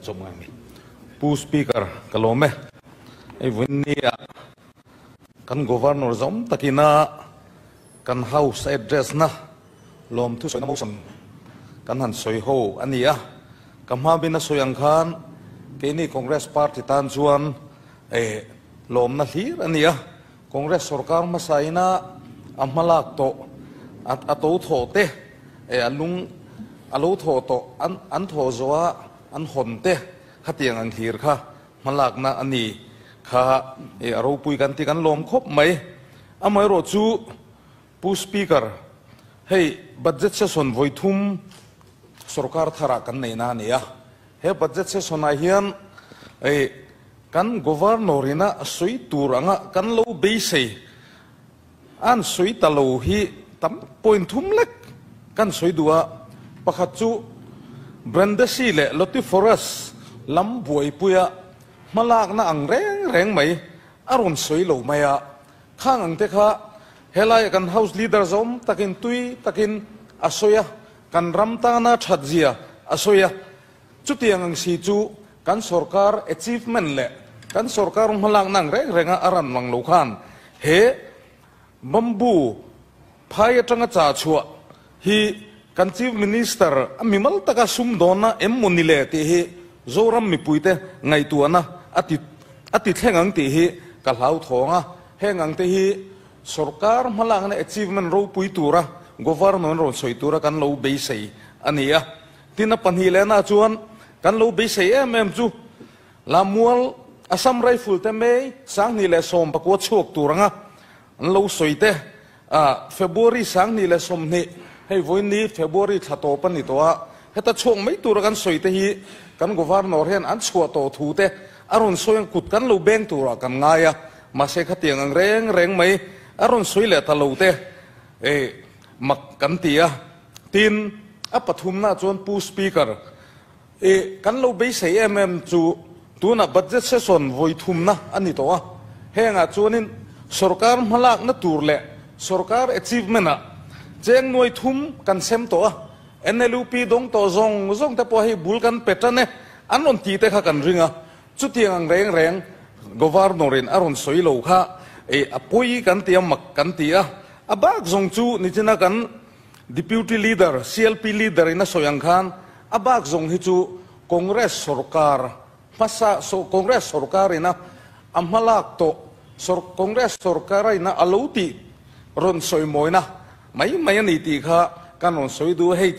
chomami pu speaker kalome ai vinnia kan governor zom takina kan house address na lom thu soi motion kan han soi ho ania kam ha bina soi ang khan ke ni congress party tan chuan e lom na hlir ania congress sarkar ma saina ammalak à, to at à, à, ato tho te e alung alo tho to an an tho zoa อันหนเตขัดียงอันทีร์ค่ะมันหลักนะอันนี้ค่ะเออเราปุยกันที่กันลมครบไหมอเมรจูผู้สปีกเกอร์ให้บัตเจ็ดเซสันวยทุมสุรการธารักันในนั้นเนี่ยให้บัตเจ็ดเซสันไอเฮียนไอ้กันกัวร์นอริน่าสวยตูรังกันลเบเซีอันสวยตลลูฮีตั้มพอยทุ่มเล็กกันสวยดัวประคัตจู brandasi le lotiforus lam buai puya malak na ang reng reng mai arun soi lo maya khang ang te kha helai kan house leader zom takin tui takin asoya kan ramta na thajia asoya chutiang ang si chu kan sarkar achievement le kan sarkar malak nang reng renga aran wang lo khan he bambu phai atanga cha chua hi kan chief minister mimal taka sumdona em monile te hi zoram mi puite ngai tuana ati ati thengang te hi ka hlau thonga hengang te hi sarkar malang na achievement ro pui tura government ro soi tura kan lo be sei ania tina panhile na chuan kan lo be sei em em chu lamual asam rifle te me sang ni le som pakwa chuk turanga an lo soite a february sang ni le som ni ให้วันนี้เฟบรีขัดตัวปนิตัวเฮตัช่วงไม่ตัวกันสวยเตหีกันกวาร์นอร์เฮนอันชัวโตทูเตอรุณสวยกุดกันลูเบงตัวกันง่ายมาเสกเตียงเร่งเร่งไหมอรุณสวยเหลตะลูเตเอมักกันเตียตินอัปทุมนาจวนปูสปีกเกอร์เอกันลูเบสเอ็มเอ็มจูตัวนับบัตจ็ตเซสันวยทุมนะอันนี้ตัวเฮงอาจวนินสุรการมหลักนัตัวเละสุรการเอชิฟเมนะ cheng nuôi thum kan xem to NLUP dong to zong zong ta po hi bul kan petan ne an on ti te kha kan ringa chu tiang ang reng reng governor in aron soilo kha e apoi kan tiam mak kan tia abak zong chu nitina kan deputy leader CLP leader ina soyang khan abak à, zong hi chu congress sarkar masa so congress sarkar ina amhalak à, to sor congress sarkar ina aloti à, ron soimoina 没有，没有你抵抗，跟侬谁都可以